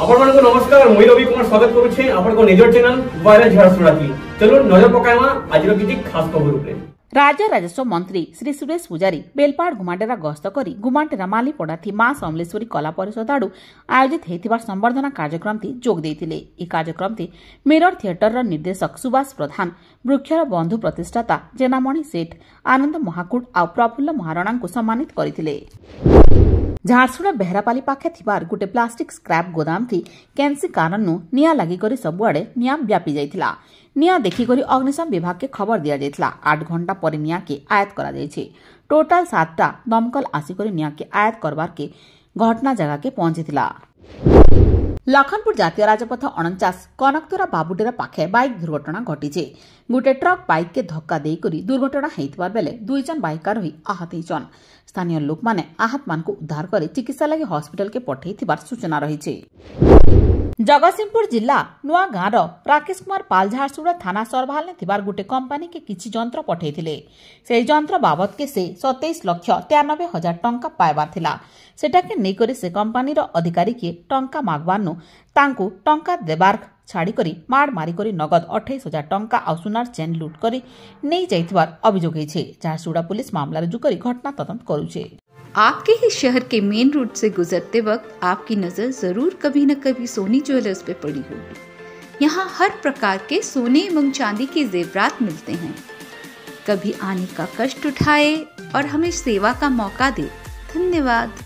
ଆପଣମାନଙ୍କୁ ନମସ୍କାର ମୁଁ ରବି କୁମାର ସ୍ୱାଗତ କରୁଛି ଆପଣଙ୍କ ନିଜ ଚ୍ୟାନେଲ ଭାଇରାଲ ଝାରସୁଡ଼ା କି ଚଲୁ ନଜର ପକାଇବା ଆଜିର କିଛି ଖାସ ଖବର ଉପରେ ରାଜ୍ୟ ରାଜସ୍ୱ ମନ୍ତ୍ରୀ ଶ୍ରୀ ସୁରେଶ ପୂଜାରୀ ବେଲପାହାଡ଼ ଗୁମାଣ୍ଡେରା ଗସ୍ତ କରି ଗୁମାଣ୍ଡେରା ମାଲିପଡ଼ାଥି ମା' ସମଲେଶ୍ୱରୀ କଳା ପରିଷଦ ଆଡ଼ୁ ଆୟୋଜିତ ହୋଇଥିବା ସମ୍ବର୍ଦ୍ଧନା କାର୍ଯ୍ୟକ୍ରମଟି ଯୋଗ ଦେଇଥିଲେ ଏହି କାର୍ଯ୍ୟକ୍ରମଟି ମିରର ଥିଏଟରର ନିର୍ଦ୍ଦେଶକ ସୁବାସ ପ୍ରଧାନ ବୃକ୍ଷର ବନ୍ଧୁ ପ୍ରତିଷ୍ଠାତା ଜେନାମଣି ସେଠ ଆନନ୍ଦ ମହାକୁଡ଼ ଆଉ ପ୍ରଫୁଲ୍ଲ ମହାରଣାଙ୍କୁ ସମ୍ମାନିତ କରିଥିଲେ ଝାରସୁଗୁଡ଼ା ବେହେରାପାଲି ପାଖେ ଥିବା ଗୋଟିଏ ପ୍ଲାଷ୍ଟିକ୍ ସ୍କ୍ରାପ୍ ଗୋଦାମଟି କେନ୍ସି କାରଣରୁ ନିଆଁ ଲାଗିକରି ସବୁଆଡ଼େ ନିଆଁ ବ୍ୟାପି ଯାଇଥିଲା ନିଆଁ ଦେଖିକରି ଅଗ୍ନିଶମ ବିଭାଗକେ ଖବର ଦିଆଯାଇଥିଲା ଆଠ ଘଣ୍ଟା ପରେ ନିଆଁକେ ଆୟତ କରାଯାଇଛି ଟୋଟାଲ ସାତଟା ଦମକଲ ଆସିକରି ନିଆଁକେ ଆୟତ କରବାରକେ ଘଟନା ଜାଗାକେ ପହଞ୍ଚିଥିଲା લખનપુર જાતીય રાજપથ અણચાસ કનકતોરા બાબુડેરા પાખે બાઇક દુર્ઘટના ઘટીଛି গোটে ଟ୍ରକ୍ ବାଇକ୍କେ ଧକ୍କା ଦେଇକରି ଦୁର୍ଘଟଣା ହେଇଥିବା ବେଳେ ଦୁଇଜଣ ବାଇକାର ହୋଇ ଆହତ ହେଇଛନ୍ ସ୍ଥାନୀୟ ଲୋକମାନେ ଆହତମାନଙ୍କୁ ଉଦ୍ଧାର କରି ଚିକିତ୍ସା ଲାଗି ହସ୍ପିଟାଲକେ ପଠାଇଥିବାର ସୂଚନା ରହିଛି ଜଗତସିଂହପୁର ଜିଲ୍ଲା ନୂଆ ଗାଁର ରାକେଶ କୁମାର ପାଲ ଝାରସୁଗୁଡ଼ା ଥାନା ସର୍ଭାଲରେ ଥିବାର ଗୋଟିଏ କମ୍ପାନୀକୁ କିଛି ଯନ୍ତ୍ର ପଠାଇଥିଲେ ସେହି ଯନ୍ତ୍ର ବାବଦକେ ସେ ସତେଇଶ ଲକ୍ଷ ତେୟାନବେ ହଜାର ଟଙ୍କା ପାଇବାର ଥିଲା ସେଟାକେ ନେଇକରି ସେ କମ୍ପାନୀର ଅଧିକାରୀକେ ଟଙ୍କା ମାଗବାରୁ ତାଙ୍କୁ ଟଙ୍କା ଦେବାର ଛାଡ଼ିକରି ମାଡ଼ ମାରିକରି ନଗଦ ଅଠେଇଶ ହଜାର ଟଙ୍କା ଆଉ ସୁନାର ଚେନ୍ ଲୁଟ୍ କରି ନେଇଯାଇଥିବାର ଅଭିଯୋଗ ହୋଇଛି ଝାରସୁଗୁଡ଼ା ପୁଲିସ୍ ମାମଲା ରୁଜୁ କରି ଘଟଣା ତଦନ୍ତ କରୁଛି आपके ही शहर के मेन रोड से गुजरते वक्त आपकी नज़र ज़रूर कभी न कभी सोनी ज्वेलर्स पे पड़ी होगी यहाँ हर प्रकार के सोने एवं चांदी के जेवरात मिलते हैं कभी आने का कष्ट उठाए और हमें सेवा का मौका दे धन्यवाद